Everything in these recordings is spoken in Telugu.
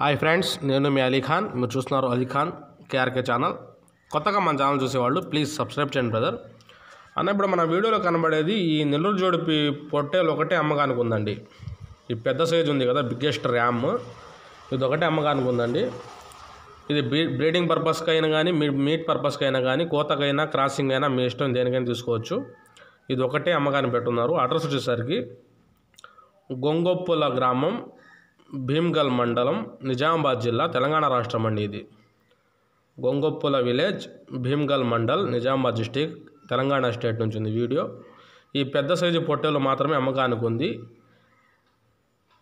హాయ్ ఫ్రెండ్స్ నేను మీ అలీఖాన్ మీరు చూస్తున్నారు అలీఖాన్ కేఆర్కే ఛానల్ కొత్తగా మన ఛానల్ చూసేవాళ్ళు ప్లీజ్ సబ్స్క్రైబ్ చేయండి బ్రదర్ అన్న ఇప్పుడు మన వీడియోలో కనబడేది ఈ నెల్లూరు జోడిపి పొట్టేలు ఒకటే అమ్మకానికి ఉందండి ఈ పెద్ద సైజ్ ఉంది కదా బిగ్గెస్ట్ ర్యామ్ ఇది ఒకటే అమ్మకానికి ఉందండి ఇది బ్రీడింగ్ పర్పస్కి అయినా కానీ మీ మీట్ పర్పస్కి అయినా కానీ కోతకైనా క్రాసింగ్ అయినా మీ ఇష్టం దేనికైనా తీసుకోవచ్చు ఇది ఒకటే అమ్మకాన్ని పెట్టున్నారు అడ్రస్ వచ్చేసరికి గొంగొప్పుల గ్రామం భీమ్గల్ మండలం నిజామాబాద్ జిల్లా తెలంగాణ రాష్ట్రం అండి ఇది Gongoppula village Bheemgal mandal Nizamabad district Telangana state నుంచి ఉంది వీడియో ఈ పెద్ద సైజు పొట్టేలు మాత్రమే అమ్మకానికి ఉంది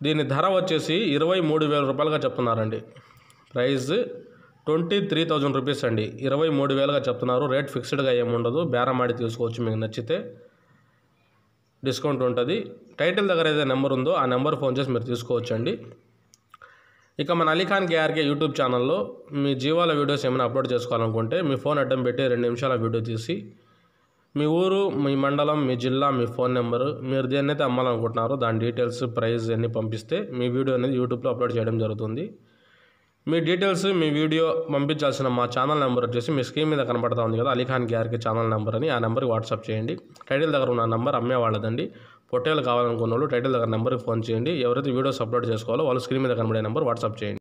దీని ధర వచ్చేసి ఇరవై మూడు వేల రూపాయలుగా చెప్తున్నారండి price twenty three thousand rupees అండి ఇరవై మూడు వేలుగా చెప్తున్నారు రేట్ ఫిక్స్డ్గా ఏముండదు బేరమాడి తీసుకోవచ్చు మీకు నచ్చితే డిస్కౌంట్ ఉంటుంది టైటిల్ దగ్గర ఏదైతే నెంబర్ ఉందో ఆ నెంబర్ ఫోన్ చేసి మీరు తీసుకోవచ్చండి ఇక మన అలీఖాన్ కేఆర్కే యూట్యూబ్ ఛానల్లో మీ జీవాల వీడియోస్ ఏమైనా అప్లోడ్ చేసుకోవాలనుకుంటే మీ ఫోన్ అడ్డం పెట్టి రెండు నిమిషాల వీడియో తీసి మీ ఊరు మీ మండలం మీ జిల్లా మీ ఫోన్ నెంబరు మీరు దేన్నైతే అమ్మాలనుకుంటున్నారో దాని డీటెయిల్స్ ప్రైస్ అన్నీ పంపిస్తే మీ వీడియో అనేది యూట్యూబ్లో అప్లోడ్ చేయడం జరుగుతుంది మీ డీటెయిల్స్ మీ వీడియో పంపించాల్సిన మా ఛానల్ నెంబర్ వచ్చేసి మీ స్క్రీన్ మీద కనబడతా ఉంది కదా అలీఖాన్ గ్యార్కి ఛానల్ నెంబర్ అని ఆ నెంబర్కి వాట్సాప్ చేయండి టైటిల్ దగ్గర ఉన్న నెంబర్ అమ్మే వాళ్ళదండి పొట్టేలు కావాలనుకున్న వాళ్ళు టైటిల్ దగ్గర నెంబర్కి ఫోన్ చేయండి ఎవరైతే వీడియోస్ అప్లోడ్ చేసుకోవాలో వాళ్ళు స్క్రీన్ మీద కనబడే నెంబర్ వాట్సాప్ చేయండి